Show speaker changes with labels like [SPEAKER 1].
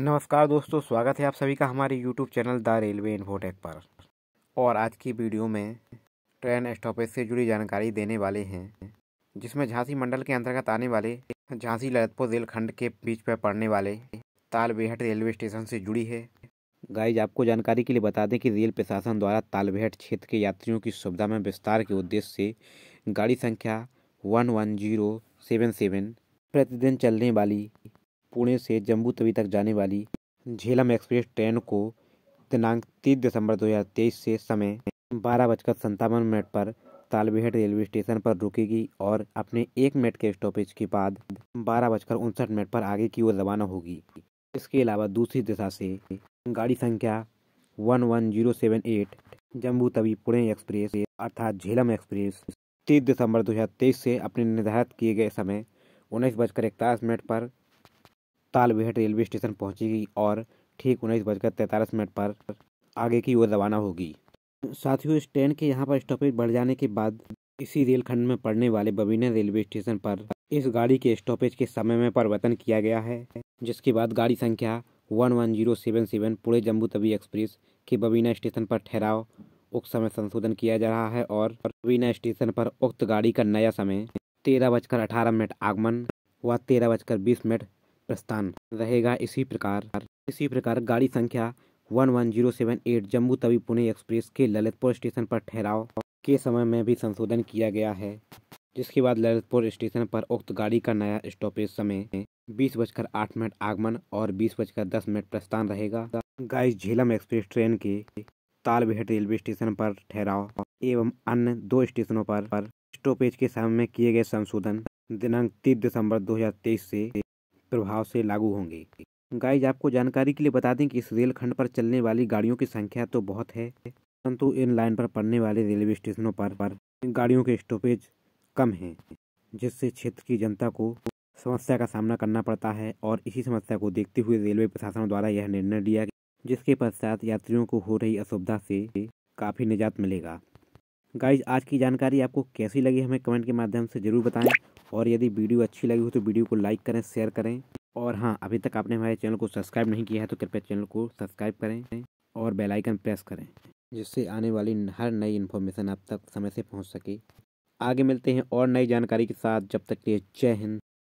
[SPEAKER 1] नमस्कार दोस्तों स्वागत है आप सभी का हमारे YouTube channel the railway infotech पर और आज की वीडियो में ट्रेन स्टॉपेज से जुड़ी जानकारी देने वाले हैं जिसमें झांसी मंडल के अंतर्गत आने वाले झांसी ललितपुर रेलखंड के बीच पर पड़ने वाले तालबेहट रेलवे स्टेशन से जुड़ी है गाइज आपको जानकारी के लिए बता दें कि रेल प्रशासन द्वारा तालबेहट क्षेत्र के यात्रियों की सुविधा में विस्तार के उद्देश्य से गाड़ी संख्या one one zero seven seven प्रतिदिन चलने वाली पुणे से जम्मू तवी तक जाने वाली झेलम एक्सप्रेस ट्रेन को दिनांक तीस दिसंबर 2023 से समय बारह बजकर संतावन मिनट पर तालबेहट रेलवे स्टेशन पर रुकेगी और अपने एक मिनट के स्टॉपेज के बाद बारह बजकर उनसठ मिनट पर आगे की ओर रवाना होगी इसके अलावा दूसरी दिशा से गाड़ी संख्या one one zero seven eight Jammu Tawi Pune express अर्थात झेलम एक्सप्रेस तीस दिसंबर तेईस से अपने निर्धारित किए गए समय उन्नीस बजकर इकतालीस मिनट पर तालबेहट रेलवे स्टेशन पहुंचेगी और ठीक उन्नीस बजकर तैंतालीस मिनट पर आगे की ओर रवाना होगी साथियों इस ट्रेन के यहाँ पर स्टॉपेज बढ़ जाने के बाद इसी रेलखंड में पड़ने वाले बबीना रेलवे स्टेशन पर इस गाड़ी के स्टॉपेज के समय में परिवर्तन किया गया है जिसके बाद गाड़ी संख्या one one zero seven seven Pune Jammu Tawi express के बबीना स्टेशन पर ठहराव उक्त समय संशोधन किया जा रहा है और बबीना स्टेशन पर उक्त गाड़ी का नया समय तेरह बजकर अठारह मिनट आगमन व तेरह बजकर बीस मिनट प्रस्थान रहेगा इसी प्रकार इसी प्रकार गाड़ी संख्या one one zero seven eight Jammu Tawi Pune express के ललितपुर स्टेशन पर ठहराव के समय में भी संशोधन किया गया है जिसके बाद ललितपुर स्टेशन पर उक्त गाड़ी का नया स्टॉपेज समय बीस बजकर आठ मिनट आगमन और बीस बजकर दस मिनट प्रस्थान रहेगा गाइस झेलम एक्सप्रेस ट्रेन के तालबेहट रेलवे स्टेशन पर ठहराव एवं अन्य दो स्टेशनों पर, स्टॉपेज के समय में किए गए संशोधन दिनांक तीस दिसंबर तेईस से प्रभाव से लागू होंगे गाइज आपको जानकारी के लिए बता दें कि इस रेलखंड पर चलने वाली गाड़ियों की संख्या तो बहुत है परंतु इन लाइन पर पड़ने वाले रेलवे स्टेशनों पर, पर गाड़ियों के स्टॉपेज कम हैं जिससे क्षेत्र की जनता को समस्या का सामना करना पड़ता है और इसी समस्या को देखते हुए रेलवे प्रशासन द्वारा यह निर्णय लिया जिसके पश्चात यात्रियों को हो रही असुविधा से काफ़ी निजात मिलेगा गाइज आज की जानकारी आपको कैसी लगी हमें कमेंट के माध्यम से ज़रूर बताएं और यदि वीडियो अच्छी लगी हो तो वीडियो को लाइक करें शेयर करें और हाँ अभी तक आपने हमारे चैनल को सब्सक्राइब नहीं किया है तो कृपया चैनल को सब्सक्राइब करें और बेल आइकन प्रेस करें जिससे आने वाली हर नई इन्फॉर्मेशन आप तक समय से पहुँच सके आगे मिलते हैं और नई जानकारी के साथ जब तक के लिए जय हिंद